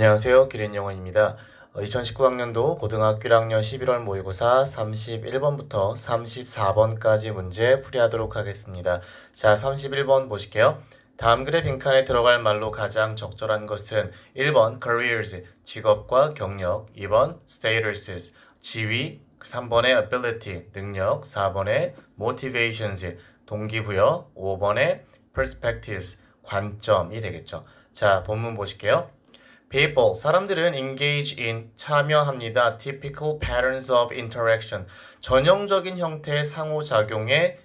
안녕하세요. 기린영원입니다. 2019학년도 어, 고등학교 1학년 11월 모의고사 31번부터 34번까지 문제 풀이하도록 하겠습니다. 자, 31번 보실게요. 다음 글의 빈칸에 들어갈 말로 가장 적절한 것은 1번 careers, 직업과 경력, 2번 statuses, 지위, 3번의 ability, 능력, 4번의 motivations, 동기부여, 5번의 perspectives, 관점이 되겠죠. 자, 본문 보실게요. People, 사람들은 engage in, 참여합니다. Typical patterns of interaction, 전형적인 형태의 상호작용에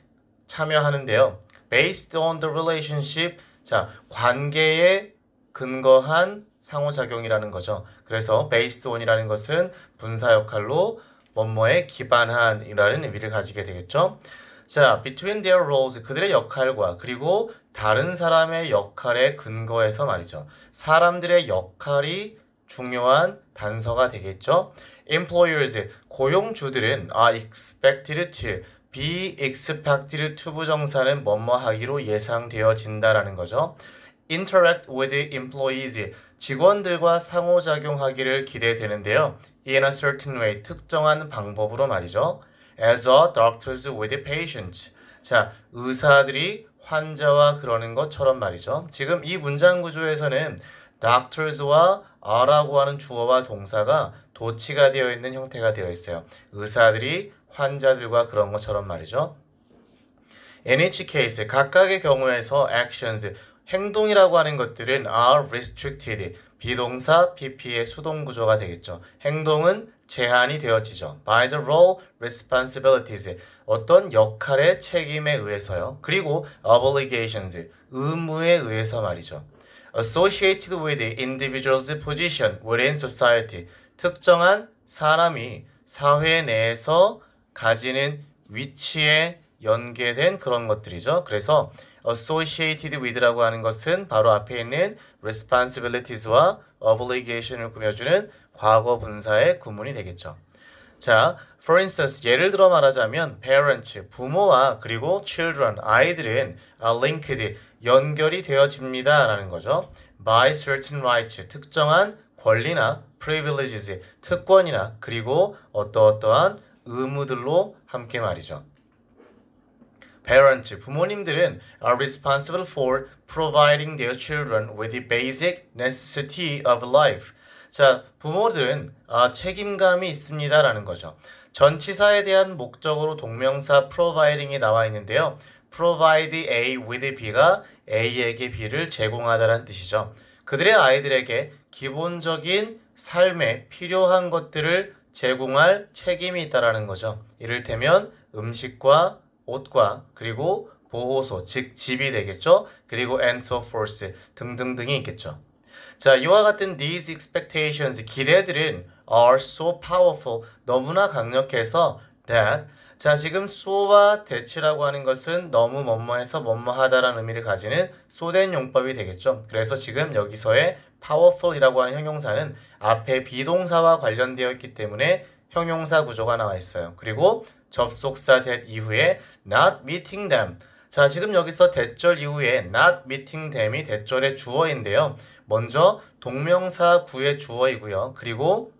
참여하는데요. Based on the relationship, 자, 관계에 근거한 상호작용이라는 거죠. 그래서 based on이라는 것은 분사 역할로 뭐뭐에 기반한이라는 의미를 가지게 되겠죠. 자, between their roles, 그들의 역할과 그리고 다른 사람의 역할에 근거해서 말이죠. 사람들의 역할이 중요한 단서가 되겠죠. employers 고용주들은 are expected to be expected to 부정사는 뭐뭐 하기로 예상되어진다라는 거죠. interact with employees 직원들과 상호작용하기를 기대되는데요. in a certain way 특정한 방법으로 말이죠. as a doctors with patients 자 의사들이 환자와 그러는 것처럼 말이죠. 지금 이 문장 구조에서는 doctors와 are라고 하는 주어와 동사가 도치가 되어 있는 형태가 되어 있어요. 의사들이 환자들과 그런 것처럼 말이죠. NH 케 s 스 각각의 경우에서 actions 행동이라고 하는 것들은 are restricted 비동사 pp의 수동 구조가 되겠죠. 행동은 제한이 되어지죠. By the role responsibilities 어떤 역할의 책임에 의해서요. 그리고 obligations 의무에 의해서 말이죠. Associated with the individual's position within society 특정한 사람이 사회 내에서 가지는 위치에 연계된 그런 것들이죠. 그래서 associated with라고 하는 것은 바로 앞에 있는 responsibilities와 obligation을 꾸며주는 과거 분사의 구문이 되겠죠. 자, for instance 예를 들어 말하자면 parents 부모와 그리고 children 아이들은 linked 연결이 되어집니다라는 거죠. by certain rights 특정한 권리나 privileges 특권이나 그리고 어떠어떠한 의무들로 함께 말이죠. Parents, 부모님들은 are responsible for providing their children with the basic necessity of life. 자, 부모들은 아, 책임감이 있습니다라는 거죠. 전치사에 대한 목적으로 동명사 providing이 나와 있는데요. provide A with B가 A에게 B를 제공하다라는 뜻이죠. 그들의 아이들에게 기본적인 삶에 필요한 것들을 제공할 책임이 있다라는 거죠. 이를테면 음식과 옷과 그리고 보호소 즉 집이 되겠죠. 그리고 and so forth 등등등이 있겠죠. 자, 이와 같은 these expectations, 기대들은 are so powerful, 너무나 강력해서 that 자, 지금 so와 that이라고 하는 것은 너무 뭐뭐해서 뭐뭐하다라는 의미를 가지는 소된 용법이 되겠죠. 그래서 지금 여기서의 powerful이라고 하는 형용사는 앞에 비동사와 관련되어 있기 때문에 형용사 구조가 나와 있어요. 그리고 접속사 that 이후에 not meeting them 자, 지금 여기서 대절 이후에 not meeting them이 대절의 주어인데요. 먼저 동명사 구의 주어이고요. 그리고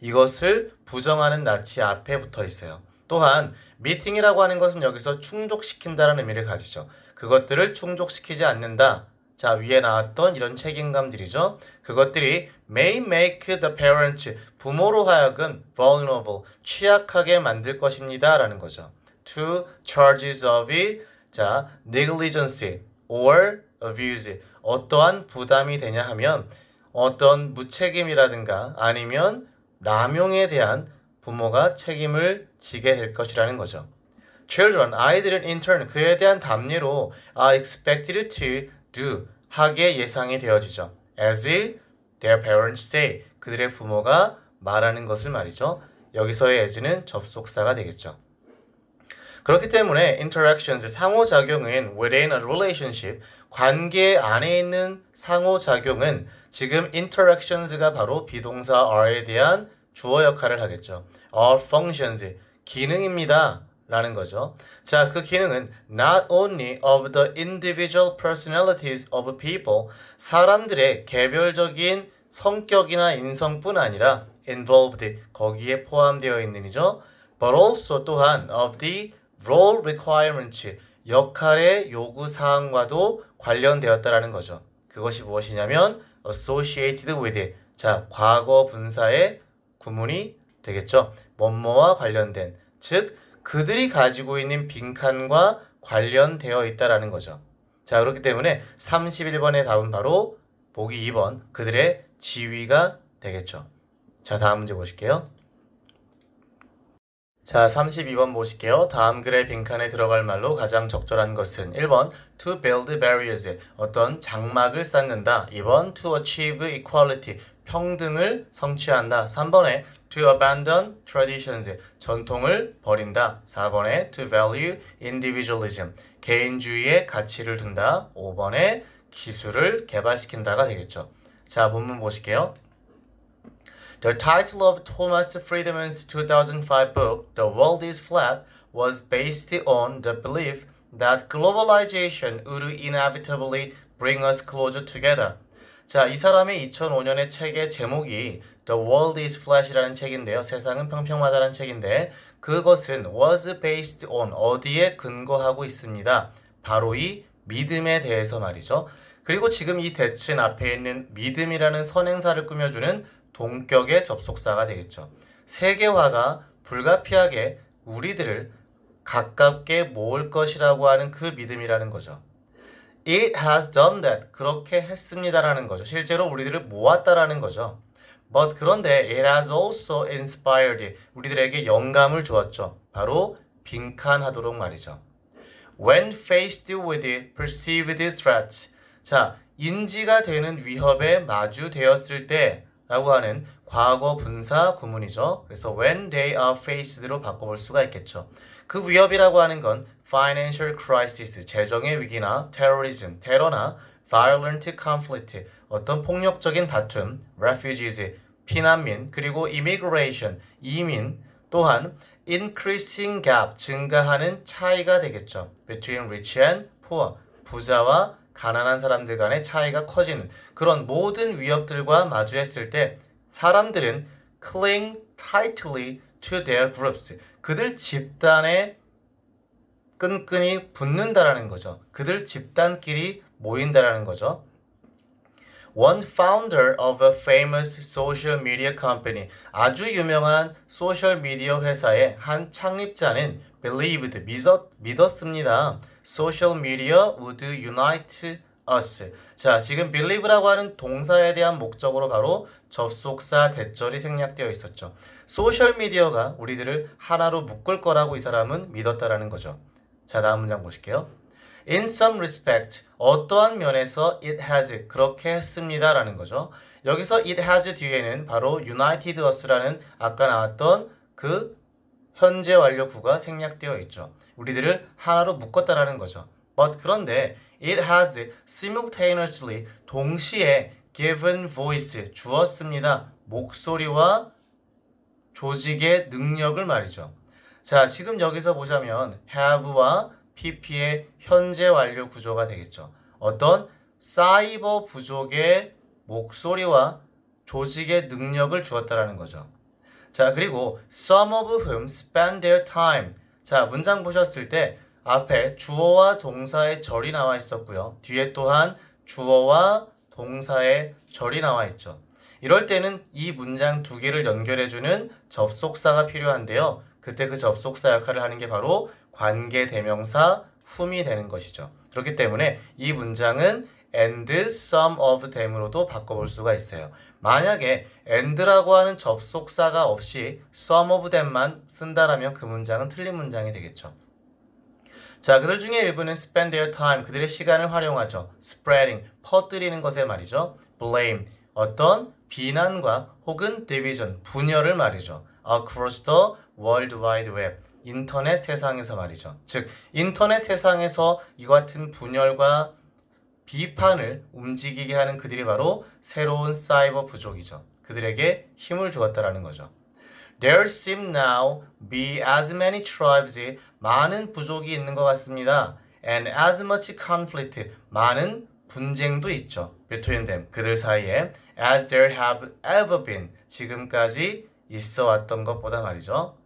이것을 부정하는 나치 앞에 붙어 있어요. 또한 미팅이라고 하는 것은 여기서 충족시킨다라는 의미를 가지죠. 그것들을 충족시키지 않는다. 자, 위에 나왔던 이런 책임감들이죠. 그것들이 may make the parents, 부모로 하여금 vulnerable, 취약하게 만들 것입니다. 라는 거죠. Two charges of it, 자, negligence or abuse 어떠한 부담이 되냐 하면 어떤 무책임이라든가 아니면 남용에 대한 부모가 책임을 지게 될 것이라는 거죠. Children, 아이들은 in turn 그에 대한 담례로 are expected to do 하게 예상이 되어지죠. As their parents say 그들의 부모가 말하는 것을 말이죠. 여기서의 as는 접속사가 되겠죠. 그렇기 때문에 interactions 상호작용은 within a relationship 관계 안에 있는 상호작용은 지금 interactions가 바로 비동사 are에 대한 주어 역할을 하겠죠. are functions 기능입니다. 라는 거죠. 자, 그 기능은 not only of the individual personalities of people 사람들의 개별적인 성격이나 인성뿐 아니라 involved 거기에 포함되어 있는 이죠. but also 또한 of the role r e q u i r e m e n t 역할의 요구 사항과도 관련되었다라는 거죠. 그것이 무엇이냐면 associated with 자 과거 분사의 구문이 되겠죠. 뭐뭐와 관련된 즉 그들이 가지고 있는 빈칸과 관련되어 있다라는 거죠. 자 그렇기 때문에 31번의 답은 바로 보기 2번 그들의 지위가 되겠죠. 자 다음 문제 보실게요. 자, 32번 보실게요. 다음 글의 빈칸에 들어갈 말로 가장 적절한 것은 1번 to build barriers 어떤 장막을 쌓는다. 2번 to achieve equality 평등을 성취한다. 3번에 to abandon traditions 전통을 버린다. 4번에 to value individualism 개인주의의 가치를 둔다. 5번에 기술을 개발시킨다가 되겠죠. 자, 본문 보실게요. The title of Thomas Friedman's 2005 book, The World is Flat, was based on the belief that globalization would inevitably bring us closer together. 자, 이 사람의 2005년의 책의 제목이 The World is Flat이라는 책인데요. 세상은 평평하다는 책인데 그것은 was based on 어디에 근거하고 있습니다. 바로 이 믿음에 대해서 말이죠. 그리고 지금 이 대칭 앞에 있는 믿음이라는 선행사를 꾸며주는 동격의 접속사가 되겠죠. 세계화가 불가피하게 우리들을 가깝게 모을 것이라고 하는 그 믿음이라는 거죠. It has done that. 그렇게 했습니다라는 거죠. 실제로 우리들을 모았다라는 거죠. But 그런데 it has also inspired. 우리들에게 영감을 주었죠. 바로 빈칸하도록 말이죠. When faced with it, perceived threats. 자, 인지가 되는 위협에 마주되었을 때 라고 하는 과거 분사 구문이죠. 그래서 when they are faced로 바꿔볼 수가 있겠죠. 그 위협이라고 하는 건 financial crisis, 재정의 위기나 terrorism, 테러나 violent conflict, 어떤 폭력적인 다툼, refugees, 피난민, 그리고 immigration, 이민, 또한 increasing gap, 증가하는 차이가 되겠죠. between rich and poor, 부자와 가난한 사람들 간의 차이가 커지는 그런 모든 위협들과 마주했을 때 사람들은 cling tightly to their groups. 그들 집단에 끈끈이 붙는다라는 거죠. 그들 집단끼리 모인다라는 거죠. One founder of a famous social media company. 아주 유명한 소셜 미디어 회사의 한 창립자는 believed 믿었, 믿었습니다. social media would unite us. 자, 지금 believe라고 하는 동사에 대한 목적으로 바로 접속사 대절이 생략되어 있었죠. 소셜 미디어가 우리들을 하나로 묶을 거라고 이 사람은 믿었다라는 거죠. 자, 다음 문장 보실게요. In some respect, 어떠한 면에서 it has 그렇게 했습니다라는 거죠. 여기서 it has 뒤에는 바로 united us라는 아까 나왔던 그 현재 완료 구가 생략되어 있죠. 우리들을 하나로 묶었다라는 거죠. But 그런데 it has simultaneously 동시에 given voice 주었습니다. 목소리와 조직의 능력을 말이죠. 자, 지금 여기서 보자면 have와 pp의 현재 완료 구조가 되겠죠. 어떤 사이버 부족의 목소리와 조직의 능력을 주었다라는 거죠. 자, 그리고 some of whom spend their time. 자, 문장 보셨을 때 앞에 주어와 동사의 절이 나와 있었고요. 뒤에 또한 주어와 동사의 절이 나와 있죠. 이럴 때는 이 문장 두 개를 연결해주는 접속사가 필요한데요. 그때 그 접속사 역할을 하는 게 바로 관계대명사 whom이 되는 것이죠. 그렇기 때문에 이 문장은 and some of them으로도 바꿔볼 수가 있어요. 만약에 and라고 하는 접속사가 없이 some of them만 쓴다라면 그 문장은 틀린 문장이 되겠죠. 자, 그들 중에 일부는 spend their time, 그들의 시간을 활용하죠. spreading, 퍼뜨리는 것에 말이죠. blame, 어떤 비난과 혹은 division, 분열을 말이죠. across the world wide web, 인터넷 세상에서 말이죠. 즉, 인터넷 세상에서 이 같은 분열과 비판을 움직이게 하는 그들이 바로 새로운 사이버 부족이죠. 그들에게 힘을 주었다라는 거죠. There seem now be as many tribes, 많은 부족이 있는 것 같습니다. And as much conflict, 많은 분쟁도 있죠. between them, 그들 사이에. As there have ever been, 지금까지 있어 왔던 것보다 말이죠.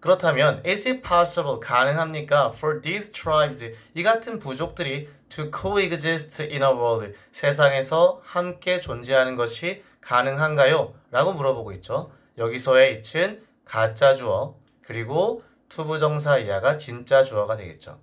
그렇다면, is it possible, 가능합니까? For these tribes, 이 같은 부족들이 to coexist in a world 세상에서 함께 존재하는 것이 가능한가요? 라고 물어보고 있죠. 여기서의 it은 가짜 주어 그리고 투부정사 이하가 진짜 주어가 되겠죠.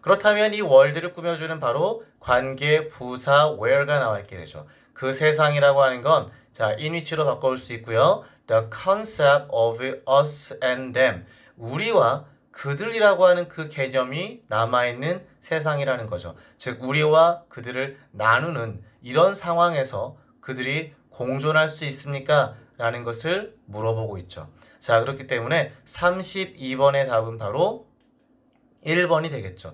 그렇다면 이 월드를 꾸며주는 바로 관계 부사 where가 나와 있게 되죠. 그 세상이라고 하는 건 자, 인위치로 바꿔올 수 있고요. The concept of us and them. 우리와 그들이라고 하는 그 개념이 남아있는 세상이라는 거죠. 즉, 우리와 그들을 나누는 이런 상황에서 그들이 공존할 수 있습니까? 라는 것을 물어보고 있죠. 자, 그렇기 때문에 32번의 답은 바로 1번이 되겠죠.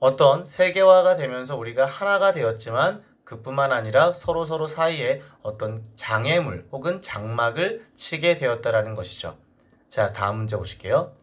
어떤 세계화가 되면서 우리가 하나가 되었지만 그뿐만 아니라 서로서로 사이에 어떤 장애물 혹은 장막을 치게 되었다라는 것이죠. 자, 다음 문제 보실게요.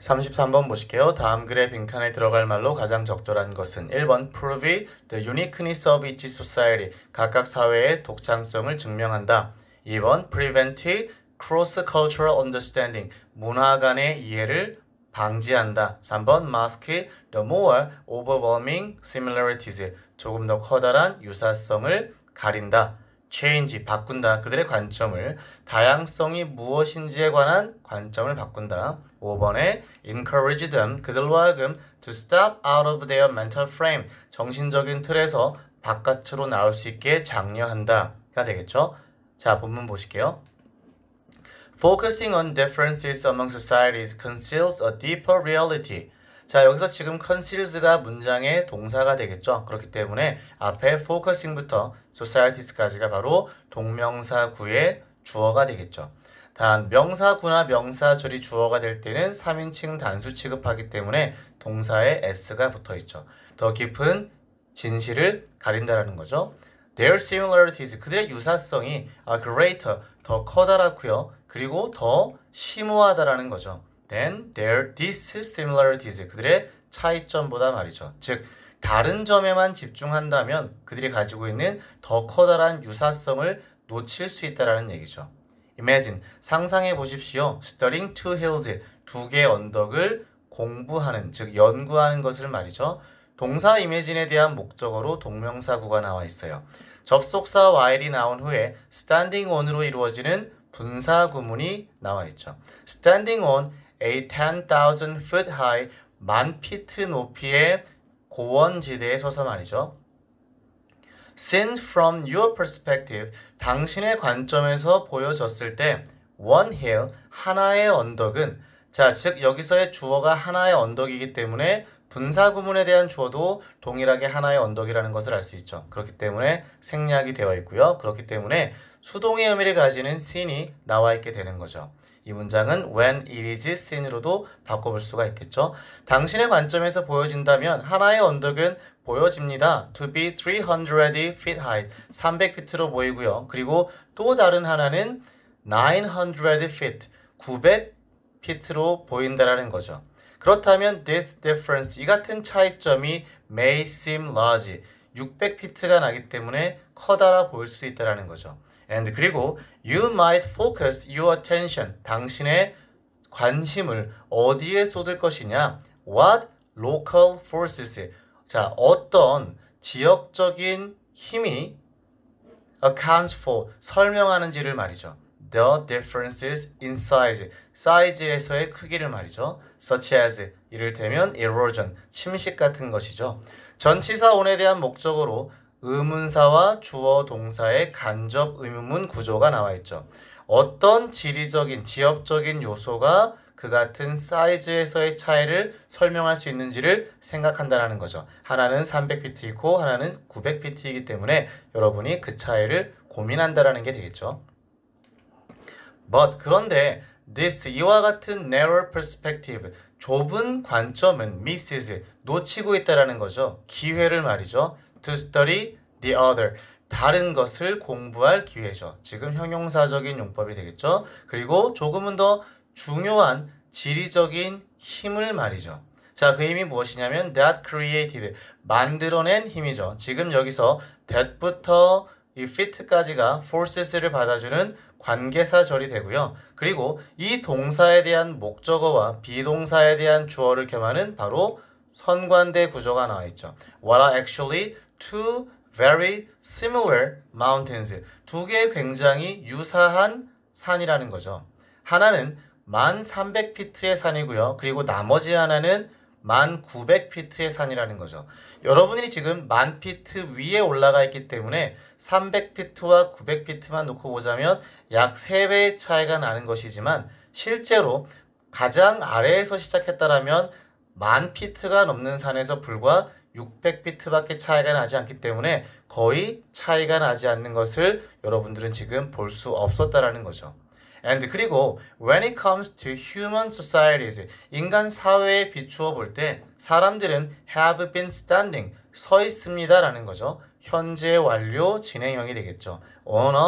33번 보실게요. 다음 글의 빈칸에 들어갈 말로 가장 적절한 것은 1번 prove the uniqueness of each society 각각 사회의 독창성을 증명한다. 2번 prevent cross-cultural understanding 문화 간의 이해를 방지한다. 3번 mask the more overwhelming similarities 조금 더 커다란 유사성을 가린다. change 바꾼다. 그들의 관점을 다양성이 무엇인지에 관한 관점을 바꾼다. 5번에 encourage them 그들로 하여금 to step out of their mental frame 정신적인 틀에서 바깥으로 나올 수 있게 장려한다가 되겠죠. 자, 본문 보실게요. Focusing on differences among societies conceals a deeper reality. 자 여기서 지금 conceals가 문장의 동사가 되겠죠. 그렇기 때문에 앞에 focusing부터 societies까지가 바로 동명사구의 주어가 되겠죠. 단 명사구나 명사절이 주어가 될 때는 3인칭 단수 취급하기 때문에 동사에 s가 붙어 있죠. 더 깊은 진실을 가린다라는 거죠. Their similarities, 그들의 유사성이 아, greater, 더 커다랗고요. 그리고 더 심오하다라는 거죠. than their dissimilarities 그들의 차이점보다 말이죠. 즉 다른 점에만 집중한다면 그들이 가지고 있는 더 커다란 유사성을 놓칠 수 있다라는 얘기죠. Imagine 상상해 보십시오. Studying two hills 두 개의 언덕을 공부하는 즉 연구하는 것을 말이죠. 동사 이미진에 대한 목적어로 동명사구가 나와 있어요. 접속사 while이 나온 후에 standing on으로 이루어지는 분사 구문이 나와 있죠. standing on a 10,000 foot high, 만 피트 높이의 고원지대에 서서 말이죠. Seen from your perspective, 당신의 관점에서 보여졌을 때 one hill, 하나의 언덕은 자, 즉 여기서의 주어가 하나의 언덕이기 때문에 분사 구문에 대한 주어도 동일하게 하나의 언덕이라는 것을 알 수 있죠. 그렇기 때문에 생략이 되어 있고요. 그렇기 때문에 수동의 의미를 가지는 s e 이 나와 있게 되는 거죠. 이 문장은 when it is seen으로도 바꿔볼 수가 있겠죠. 당신의 관점에서 보여진다면 하나의 언덕은 보여집니다. to be 300 feet high, 300피트로 보이고요. 그리고 또 다른 하나는 900 feet, 900피트로 보인다라는 거죠. 그렇다면 this difference, 이 같은 차이점이 may seem large, 600피트가 나기 때문에 커다라 보일 수도 있다는 거죠. And 그리고 you might focus your attention 당신의 관심을 어디에 쏟을 것이냐? What local forces 자 어떤 지역적인 힘이 accounts for 설명하는지를 말이죠. The differences in size 사이즈에서의 크기를 말이죠. Such as 이를테면 erosion 침식 같은 것이죠. 전치사 o 에 대한 목적으로 의문사와 주어 동사의 간접 의문문 구조가 나와 있죠. 어떤 지리적인 지역적인 요소가 그 같은 사이즈에서의 차이를 설명할 수 있는지를 생각한다라는 거죠. 하나는 300pt이고 하나는 900pt이기 때문에 여러분이 그 차이를 고민한다라는 게 되겠죠. But 그런데 this 이와 같은 narrow perspective 좁은 관점은 misses 놓치고 있다라는 거죠. 기회를 말이죠. to study the other. 다른 것을 공부할 기회죠. 지금 형용사적인 용법이 되겠죠. 그리고 조금은 더 중요한 지리적인 힘을 말이죠. 자, 그 힘이 무엇이냐면 that created 만들어낸 힘이죠. 지금 여기서 that부터 이 fit까지가 forces를 받아주는 관계사절이 되고요. 그리고 이 동사에 대한 목적어와 비동사에 대한 주어를 겸하는 바로 선관대 구조가 나와 있죠. What a actually two very similar mountains. 두 개의 굉장히 유사한 산이라는 거죠. 하나는 1300피트의 산이고요. 그리고 나머지 하나는 1900피트의 산이라는 거죠. 여러분이 지금 1000피트 위에 올라가 있기 때문에 300피트와 900피트만 놓고 보자면 약 3배의 차이가 나는 것이지만 실제로 가장 아래에서 시작했다라면 1000피트가 넘는 산에서 불과 600피트밖에 차이가 나지 않기 때문에 거의 차이가 나지 않는 것을 여러분들은 지금 볼 수 없었다라는 거죠. And 그리고 when it comes to human societies, 인간 사회에 비추어 볼 때 사람들은 have been standing, 서 있습니다라는 거죠. 현재 완료 진행형이 되겠죠. On a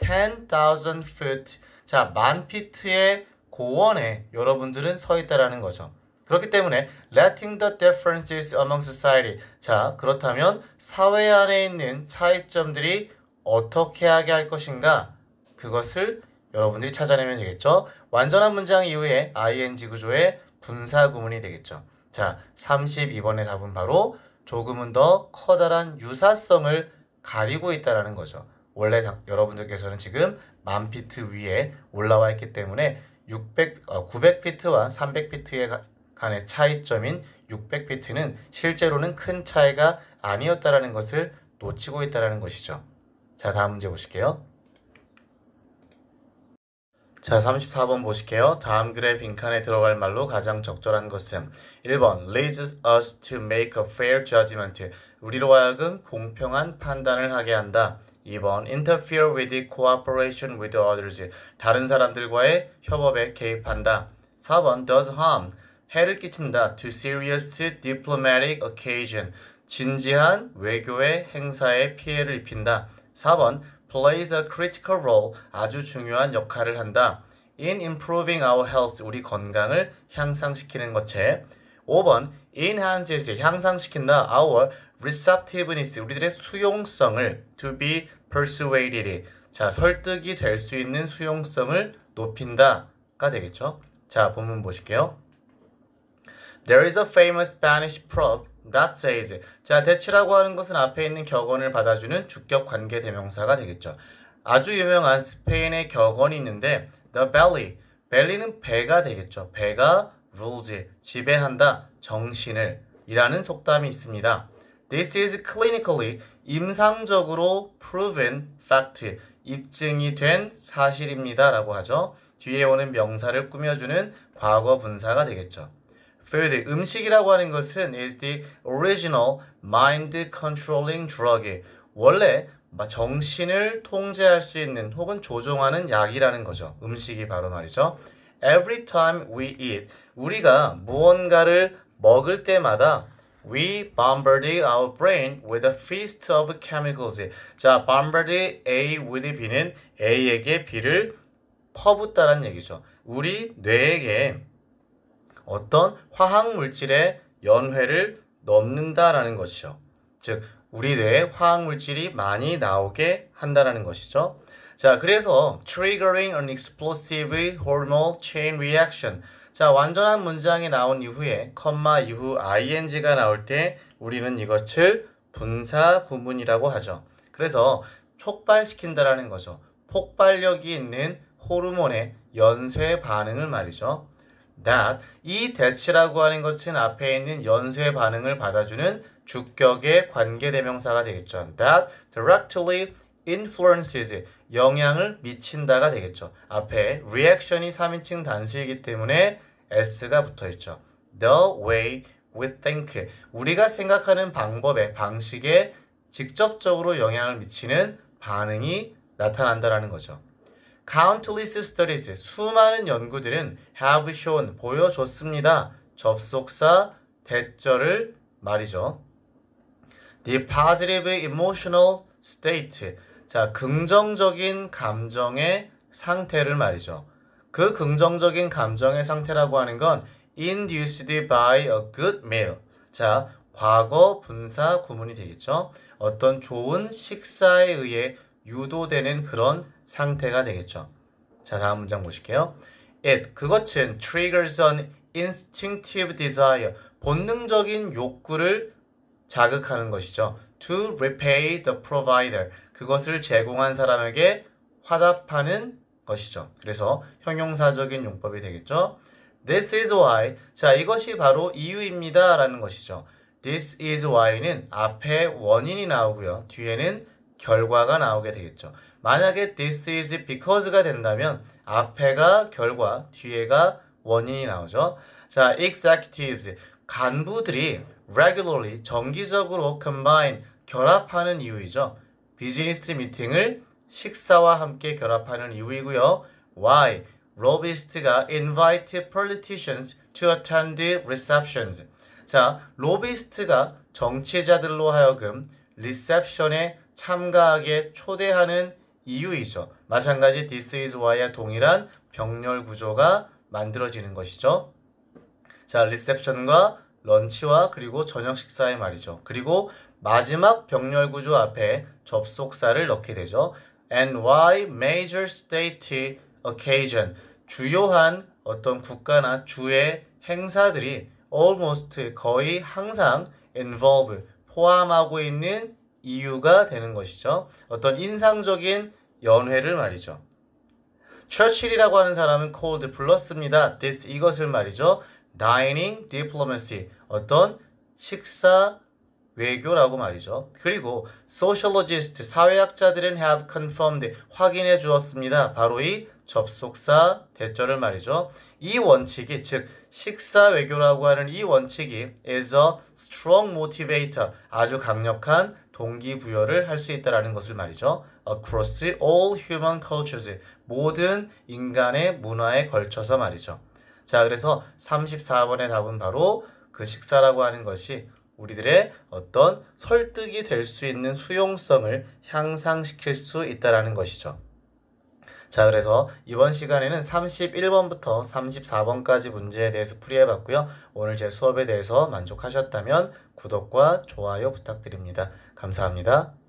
10,000 foot, 자, 만 피트의 고원에 여러분들은 서 있다라는 거죠. 그렇기 때문에 letting the differences among society 자 그렇다면 사회 안에 있는 차이점들이 어떻게 하게 할 것인가 그것을 여러분들이 찾아내면 되겠죠. 완전한 문장 이후에 ing 구조의 분사 구문이 되겠죠. 자 32번의 답은 바로 조금은 더 커다란 유사성을 가리고 있다라는 거죠. 원래 다, 여러분들께서는 지금 만 피트 위에 올라와 있기 때문에 600, 어, 900피트와 300피트의 간의 차이점인 6 0 0비트는 실제로는 큰 차이가 아니었다라는 것을 놓치고 있다는 것이죠. 자, 다음 문제 보실게요. 자, 34번 보실게요. 다음 글의 빈칸에 들어갈 말로 가장 적절한 것은 1번 leads us to make a fair judgment. 우리로 하여금 공평한 판단을 하게 한다. 2번 interfere with cooperation with others. 다른 사람들과의 협업에 개입한다. 4번 does harm. 해를 끼친다. To serious diplomatic occasion. 진지한 외교의 행사에 피해를 입힌다. 4번 plays a critical role. 아주 중요한 역할을 한다. in improving our health. 우리 건강을 향상시키는 것에 5번 enhances 향상시킨다. our receptiveness. 우리들의 수용성을 to be persuaded. 자, 설득이 될 수 있는 수용성을 높인다가 되겠죠. 자, 본문 보실게요. There is a famous Spanish proverb that says 자, 대치라고 하는 것은 앞에 있는 격언을 받아주는 주격 관계 대명사가 되겠죠. 아주 유명한 스페인의 격언이 있는데 the belly, belly는 배가 되겠죠. 배가 rules, 지배한다, 정신을 이라는 속담이 있습니다. This is clinically 임상적으로 proven fact, 입증이 된 사실입니다라고 하죠. 뒤에 오는 명사를 꾸며주는 과거 분사가 되겠죠. 표현이 음식이라고 하는 것은 is the original mind controlling drug이 원래 정신을 통제할 수 있는 혹은 조종하는 약이라는 거죠. 음식이 바로 말이죠. Every time we eat, 우리가 무언가를 먹을 때마다 We b o m b a r d our brain with a feast of chemicals. 자, bombarded A with B는 A에게 B를 퍼붓다란 얘기죠. 우리 뇌에게 어떤 화학 물질의 연회를 넘는다라는 것이죠. 즉 우리 뇌에 화학 물질이 많이 나오게 한다라는 것이죠. 자, 그래서 triggering an explosive hormonal chain reaction. 자, 완전한 문장이 나온 이후에 컴마 이후 ing가 나올 때 우리는 이것을 분사 구문이라고 하죠. 그래서 촉발시킨다라는 거죠. 폭발력이 있는 호르몬의 연쇄 반응을 말이죠. that 이 that이라고 하는 것은 앞에 있는 연쇄 반응을 받아주는 주격의 관계 대명사가 되겠죠. that directly influences 영향을 미친다가 되겠죠. 앞에 reaction이 3인칭 단수이기 때문에 s가 붙어 있죠. the way we think 우리가 생각하는 방법의 방식에 직접적으로 영향을 미치는 반응이 나타난다라는 거죠. countless studies, 수많은 연구들은 have shown, 보여줬습니다. 접속사, 대절을 말이죠. The positive emotional state, 자, 긍정적인 감정의 상태를 말이죠. 그 긍정적인 감정의 상태라고 하는 건 induced by a good meal. 자, 과거 분사 구문이 되겠죠. 어떤 좋은 식사에 의해 유도되는 그런 상태가 되겠죠. 자, 다음 문장 보실게요. It, 그것은 triggers an instinctive desire, 본능적인 욕구를 자극하는 것이죠. To repay the provider, 그것을 제공한 사람에게 화답하는 것이죠. 그래서 형용사적인 용법이 되겠죠. This is why, 자 이것이 바로 이유입니다 라는 것이죠. This is why는 앞에 원인이 나오고요. 뒤에는 결과가 나오게 되겠죠. 만약에 this is because가 된다면 앞에가 결과, 뒤에가 원인이 나오죠. 자, executives 간부들이 regularly 정기적으로 combine 결합하는 이유이죠. 비즈니스 미팅을 식사와 함께 결합하는 이유이고요. Why? o 로 i s t 가 invite politicians to attend receptions. 자, o 로 i s t 가 정치자들로 하여금 리셉션에 참가하게 초대하는 이유이죠. 마찬가지 this is와의 동일한 병렬 구조가 만들어지는 것이죠. 자, 리셉션과 런치와 그리고 저녁 식사의 말이죠. 그리고 마지막 병렬 구조 앞에 접속사를 넣게 되죠. And why major state occasion 주요한 어떤 국가나 주의 행사들이 almost 거의 항상 involve 포함하고 있는 이유가 되는 것이죠. 어떤 인상적인 연회를 말이죠. 처칠이라고 하는 사람은 코드 l d 불렀습니다. this 이것을 말이죠. dining diplomacy 어떤 식사 외교라고 말이죠. 그리고 sociologist 사회학자들은 have confirmed 확인해 주었습니다. 바로 이 접속사 대절을 말이죠. 이 원칙이 즉 식사 외교라고 하는 이 원칙이 is a strong motivator 아주 강력한 동기부여를 할 수 있다라는 것을 말이죠. Across all human cultures, 모든 인간의 문화에 걸쳐서 말이죠. 자, 그래서 34번의 답은 바로 그 식사라고 하는 것이 우리들의 어떤 설득이 될 수 있는 수용성을 향상시킬 수 있다라는 것이죠. 자, 그래서 이번 시간에는 31번부터 34번까지 문제에 대해서 풀이해봤고요. 오늘 제 수업에 대해서 만족하셨다면 구독과 좋아요 부탁드립니다. 감사합니다.